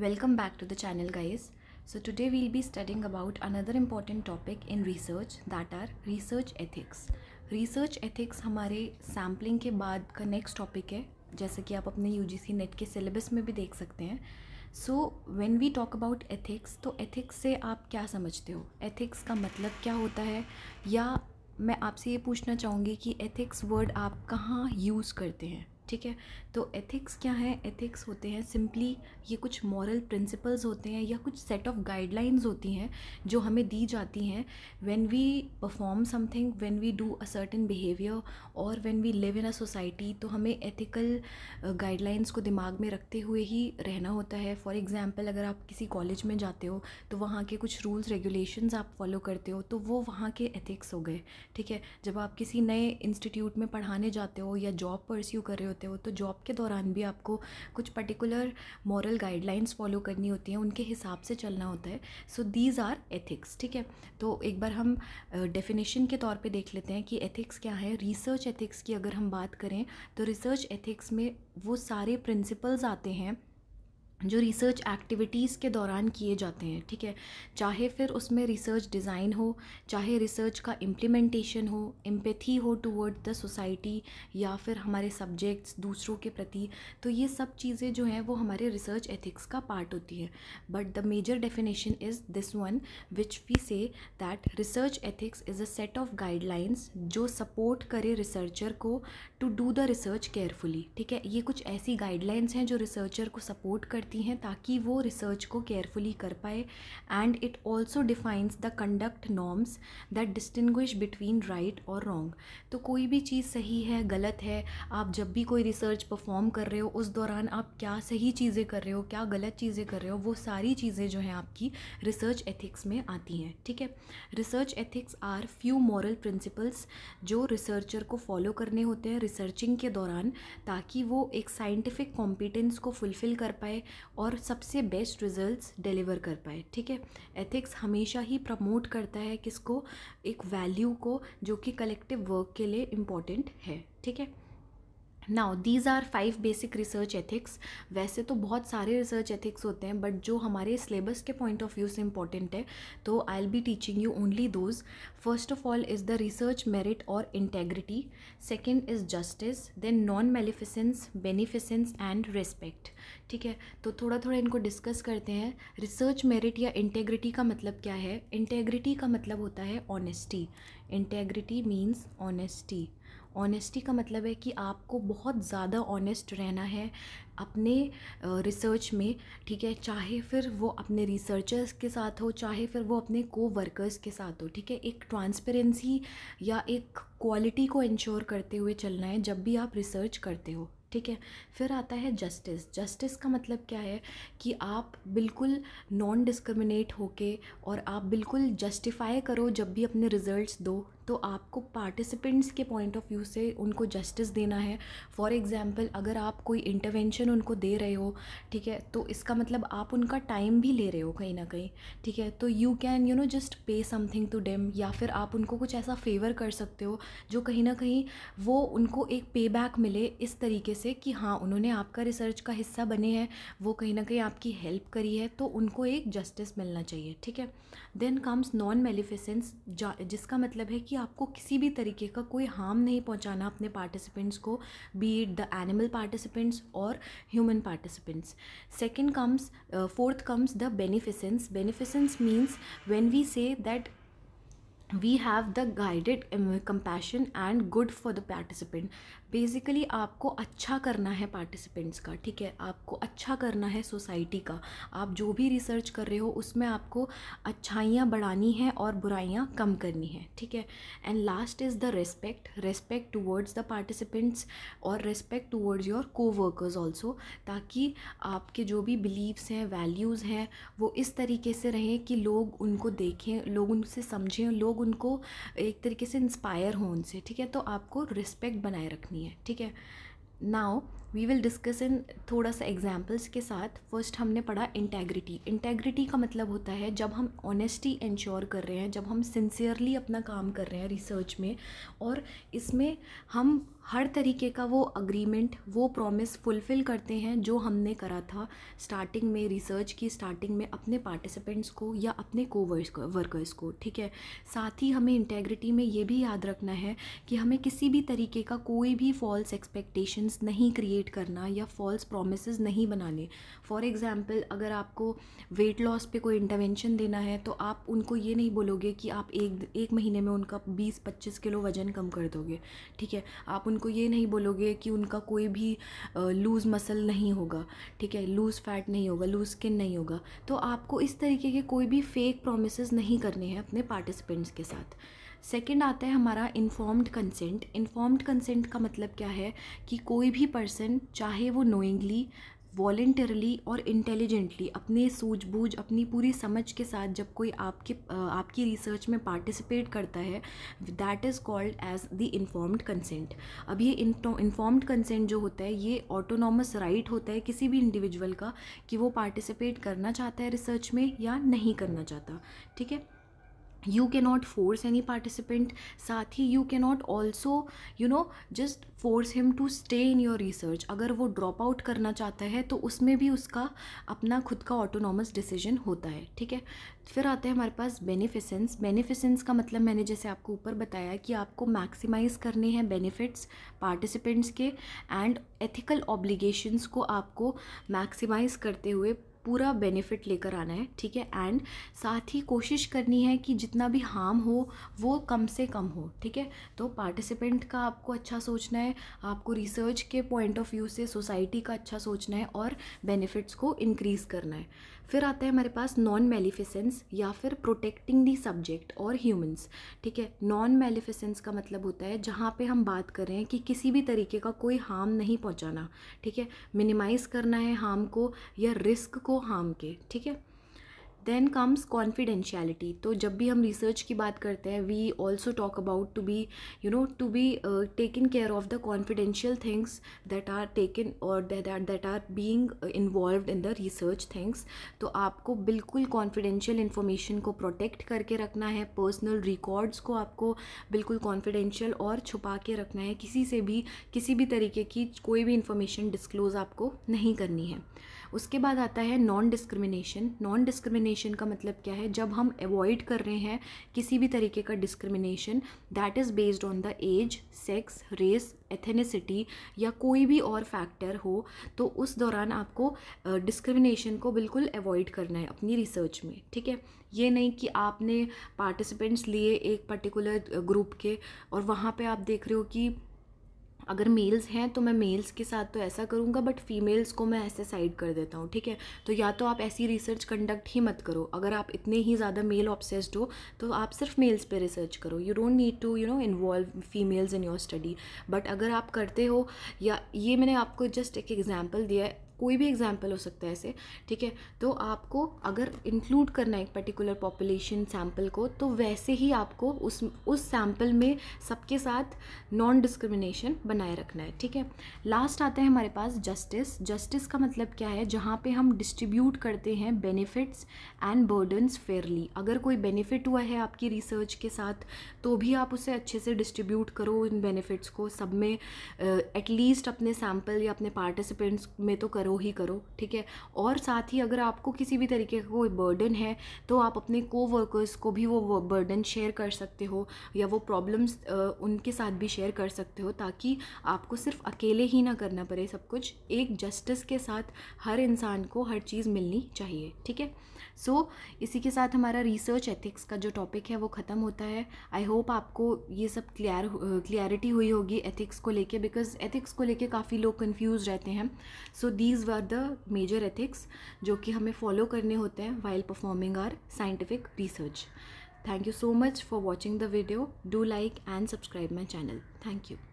Welcome back to the channel guys. So today we'll be studying about another important topic in research that are research ethics. Research ethics हमारे sampling के बाद का next topic है जैसे कि आप अपने UGC नेट के syllabus में भी देख सकते हैं so when we talk about ethics तो एथिक्स से आप क्या समझते हो एथिक्स का मतलब क्या होता है या मैं आपसे ये पूछना चाहूँगी कि एथिक्स वर्ड आप कहाँ यूज़ करते हैं ठीक है तो एथिक्स क्या है एथिक्स होते हैं सिंपली ये कुछ मॉरल प्रिंसिपल्स होते हैं या कुछ सेट ऑफ गाइडलाइंस होती हैं जो हमें दी जाती हैं when we perform something when we do a certain behaviour और when we live in a society तो हमें एथिकल गाइडलाइंस uh, को दिमाग में रखते हुए ही रहना होता है फॉर एग्ज़ाम्पल अगर आप किसी कॉलेज में जाते हो तो वहाँ के कुछ रूल्स रेगुलेशंस आप फॉलो करते हो तो वो वहाँ के एथिक्स हो गए ठीक है जब आप किसी नए इंस्टीट्यूट में पढ़ाने जाते हो या जॉब परस्यू कर रहे हो होते हो तो जॉब के दौरान भी आपको कुछ पर्टिकुलर मॉरल गाइडलाइंस फॉलो करनी होती हैं उनके हिसाब से चलना होता है सो दीज आर एथिक्स ठीक है तो एक बार हम डेफिनेशन के तौर पे देख लेते हैं कि एथिक्स क्या है रिसर्च एथिक्स की अगर हम बात करें तो रिसर्च एथिक्स में वो सारे प्रिंसिपल्स आते हैं जो रिसर्च एक्टिविटीज़ के दौरान किए जाते हैं ठीक है चाहे फिर उसमें रिसर्च डिज़ाइन हो चाहे रिसर्च का इम्प्लीमेंटेशन हो एम्पेथी हो टूवर्ड द सोसाइटी या फिर हमारे सब्जेक्ट्स दूसरों के प्रति तो ये सब चीज़ें जो हैं वो हमारे रिसर्च एथिक्स का पार्ट होती है but the major definition is this one which we say that research ethics is a set of guidelines जो सपोर्ट करे रिसर्चर को to do the research carefully ठीक है ये कुछ ऐसी गाइडलाइंस हैं जो रिसर्चर को सपोर्ट कर करती हैं ताकि वो रिसर्च को केयरफुली कर पाए and it also defines the conduct norms that distinguish between right और रॉन्ग तो कोई भी चीज़ सही है गलत है आप जब भी कोई रिसर्च परफॉर्म कर रहे हो उस दौरान आप क्या सही चीज़ें कर रहे हो क्या गलत चीज़ें कर रहे हो वो सारी चीज़ें जो हैं आपकी रिसर्च एथिक्स में आती हैं ठीक है research ethics are few moral principles जो रिसर्चर को फॉलो करने होते हैं रिसर्चिंग के दौरान ताकि वो एक साइंटिफिक कॉम्पिटेंस को फुलफ़िल कर पाए और सबसे बेस्ट रिजल्ट्स डिलीवर कर पाए ठीक है एथिक्स हमेशा ही प्रमोट करता है किसको एक वैल्यू को जो कि कलेक्टिव वर्क के लिए इम्पॉर्टेंट है ठीक है now these are five basic research ethics वैसे तो बहुत सारे रिसर्च एथिक्स होते हैं बट जो हमारे सिलेबस के पॉइंट ऑफ व्यू से इंपॉर्टेंट है तो I'll be teaching you only those first of all is the research merit और integrity second is justice then non maleficence beneficence and respect ठीक है तो थोड़ा थोड़ा इनको डिस्कस करते हैं रिसर्च मेरिट या इंटेग्रिटी का मतलब क्या है इंटेग्रिटी का मतलब होता है honesty integrity means honesty honesty का मतलब है कि आपको बहुत ज़्यादा ऑनेस्ट रहना है अपने रिसर्च में ठीक है चाहे फिर वो अपने रिसर्चर्स के साथ हो चाहे फिर वो अपने को वर्कर्स के साथ हो ठीक है एक ट्रांसपेरेंसी या एक क्वालिटी को इंश्योर करते हुए चलना है जब भी आप रिसर्च करते हो ठीक है फिर आता है जस्टिस जस्टिस का मतलब क्या है कि आप बिल्कुल नॉन डिस्क्रिमिनेट होके और आप बिल्कुल जस्टिफाई करो जब भी अपने रिज़ल्ट्स दो तो आपको पार्टिसिपेंट्स के पॉइंट ऑफ व्यू से उनको जस्टिस देना है फॉर एग्ज़ाम्पल अगर आप कोई इंटरवेंशन उनको दे रहे हो ठीक है तो इसका मतलब आप उनका टाइम भी ले रहे हो कहीं ना कहीं ठीक है तो you can you know just pay something to them या फिर आप उनको कुछ ऐसा फेवर कर सकते हो जो कहीं ना कहीं वो उनको एक पे बैक मिले इस तरीके से कि हाँ उन्होंने आपका रिसर्च का हिस्सा बने हैं वो कहीं ना कहीं आपकी हेल्प करी है तो उनको एक जस्टिस मिलना चाहिए ठीक है देन कम्स नॉन मेलिफिसेंस जिसका मतलब है कि कि आपको किसी भी तरीके का कोई हार्म नहीं पहुंचाना अपने पार्टिसिपेंट्स को be it the animal participants और human participants second comes fourth comes the beneficence beneficence means when we say that we have the guided compassion and good for the participant basically आपको अच्छा करना है participants का ठीक है आपको अच्छा करना है सोसाइटी का आप जो भी रिसर्च कर रहे हो उसमें आपको अच्छाइयाँ बढ़ानी है और बुराइयाँ कम करनी है ठीक है and last is the respect respect towards the participants और respect towards your coworkers also ताकि आपके जो भी बिलीव्स हैं वैल्यूज़ हैं वो इस तरीके से रहें कि लोग उनको देखें लोग उनसे समझें लोग उनको एक तरीके से इंस्पायर हों उनसे ठीक है तो आपको रिस्पेक्ट बनाए रखनी है ठीक है now we will discuss in थोड़ा सा एग्जाम्पल्स के साथ फर्स्ट हमने पढ़ा इंटेग्रिटी इंटेग्रिटी का मतलब होता है जब हम ऑनेस्टी इंश्योर कर रहे हैं जब हम सिंसियरली अपना काम कर रहे हैं रिसर्च में और इसमें हम हर तरीके का वो अग्रीमेंट वो प्रॉमिस फुलफ़िल करते हैं जो हमने करा था स्टार्टिंग में रिसर्च की स्टार्टिंग में अपने पार्टिसिपेंट्स को या अपने को वर्कर्स को ठीक है साथ ही हमें इंटेग्रिटी में ये भी याद रखना है कि हमें किसी भी तरीके का कोई भी फॉल्स एक्सपेक्टेशंस नहीं क्रिएट क्रिएट करना या फॉल्स प्रोमिस नहीं बनाने फॉर एग्ज़ाम्पल अगर आपको वेट लॉस पे कोई इंटरवेंशन देना है तो आप उनको ये नहीं बोलोगे कि आप एक एक महीने में उनका 20-25 किलो वज़न कम कर दोगे ठीक है आप उनको ये नहीं बोलोगे कि उनका कोई भी लूज़ मसल नहीं होगा ठीक है लूज़ फैट नहीं होगा लूज़ स्किन नहीं होगा तो आपको इस तरीके के कोई भी फेक प्रोमिस नहीं करने हैं अपने पार्टिसिपेंट्स के साथ सेकंड आता है हमारा इन्फॉर्म्ड कंसेंट इन्फॉर्म्ड कंसेंट का मतलब क्या है कि कोई भी पर्सन चाहे वो नोइंगली वॉल्टरली और इंटेलिजेंटली अपने सूझबूझ अपनी पूरी समझ के साथ जब कोई आपके आपकी रिसर्च में पार्टिसिपेट करता है that is called as the informed consent अब ये इन्फॉर्म्ड कंसेंट जो होता है ये ऑटोनॉमस राइट right होता है किसी भी इंडिविजुअल का कि वो पार्टिसिपेट करना चाहता है रिसर्च में या नहीं करना चाहता ठीक है you can not force any participant साथ ही you can not also you know just force him to stay in your research अगर वो ड्रॉप आउट करना चाहता है तो उसमें भी उसका अपना खुद का ऑटोनॉमस डिसीजन होता है ठीक है फिर आते हैं हमारे पास बेनिफिसेंस बेनिफिसेंस का मतलब मैंने जैसे आपको ऊपर बताया कि आपको मैक्सिमाइज करने हैं बेनिफिट्स पार्टिसिपेंट्स के एंड एथिकल ऑब्लिगेशंस को आपको मैक्सिमाइज करते हुए पूरा बेनिफिट लेकर आना है ठीक है एंड साथ ही कोशिश करनी है कि जितना भी हार्म हो वो कम से कम हो ठीक है तो पार्टिसिपेंट का आपको अच्छा सोचना है आपको रिसर्च के पॉइंट ऑफ व्यू से सोसाइटी का अच्छा सोचना है और बेनिफिट्स को इंक्रीज़ करना है फिर आता है हमारे पास नॉन मेलिफिसेंस या फिर प्रोटेक्टिंग दी सब्जेक्ट और ह्यूमंस ठीक है नॉन मेलिफिसेंस का मतलब होता है जहाँ पे हम बात कर रहे हैं कि किसी भी तरीके का कोई हार्म नहीं पहुँचाना ठीक है मिनिमाइज़ करना है हार्म को या रिस्क को हार्म के ठीक है देन कम्स कॉन्फिडेंशियलिटी तो जब भी हम रिसर्च की बात करते हैं we also talk about to be you know to be taken care of the confidential things that are taken और that are being involve in the research things तो आपको बिल्कुल कॉन्फिडेंशियल इन्फॉर्मेशन को प्रोटेक्ट करके रखना है पर्सनल रिकॉर्ड्स को आपको बिल्कुल कॉन्फिडेंशियल और छुपा के रखना है किसी से भी किसी भी तरीके की कोई भी इन्फॉर्मेशन डिस्क्लोज आपको नहीं करनी है उसके बाद आता है नॉन डिस्क्रिमिनेशन नॉन डिस्क्रिमिनेशन का मतलब क्या है जब हम अवॉइड कर रहे हैं किसी भी तरीके का discrimination that is based on the age sex race ethnicity या कोई भी और फैक्टर हो तो उस दौरान आपको डिस्क्रिमिनेशन uh, को बिल्कुल अवॉइड करना है अपनी रिसर्च में ठीक है ये नहीं कि आपने पार्टिसिपेंट्स लिए एक पर्टिकुलर ग्रुप के और वहाँ पे आप देख रहे हो कि अगर मेल्स हैं तो मैं मेल्स के साथ तो ऐसा करूँगा बट फीमेल्स को मैं ऐसे साइड कर देता हूँ ठीक है तो या तो आप ऐसी रिसर्च कंडक्ट ही मत करो अगर आप इतने ही ज़्यादा मेल ऑब्सेस्ड हो तो आप सिर्फ मेल्स पे रिसर्च करो you don't need to you know involve females in your study but अगर आप करते हो या ये मैंने आपको जस्ट एक एग्जाम्पल दिया है कोई भी एग्जाम्पल हो सकता है ऐसे ठीक है तो आपको अगर इंक्लूड करना है एक पर्टिकुलर पॉपुलेशन सैम्पल को तो वैसे ही आपको उस उस सैम्पल में सबके साथ नॉन डिस्क्रिमिनेशन बनाए रखना है ठीक है लास्ट आता है हमारे पास जस्टिस जस्टिस का मतलब क्या है जहाँ पे हम डिस्ट्रीब्यूट करते हैं बेनिफिट्स एंड बर्डन्स फेयरली अगर कोई बेनिफिट हुआ है आपकी रिसर्च के साथ तो भी आप उसे अच्छे से डिस्ट्रीब्यूट करो इन बेनिफिट्स को सब में एटलीस्ट uh, अपने सैम्पल या अपने पार्टिसिपेंट्स में तो करो करो ही करो ठीक है और साथ ही अगर आपको किसी भी तरीके का कोई बर्डन है तो आप अपने को वर्कर्स को भी वो बर्डन शेयर कर सकते हो या वो प्रॉब्लम्स उनके साथ भी शेयर कर सकते हो ताकि आपको सिर्फ अकेले ही ना करना पड़े सब कुछ एक जस्टिस के साथ हर इंसान को हर चीज़ मिलनी चाहिए ठीक है सो so, इसी के साथ हमारा रिसर्च एथिक्स का जो टॉपिक है वो ख़त्म होता है आई होप आपको ये सब क्लियर क्लियरिटी हुई होगी एथिक्स को लेके बिकॉज एथिक्स को लेके काफ़ी लोग कन्फ्यूज़ रहते हैं so these these were the major ethics जो कि हमें फॉलो करने होते हैं while performing our scientific research thank you so much for watching the video do like and subscribe my channel thank you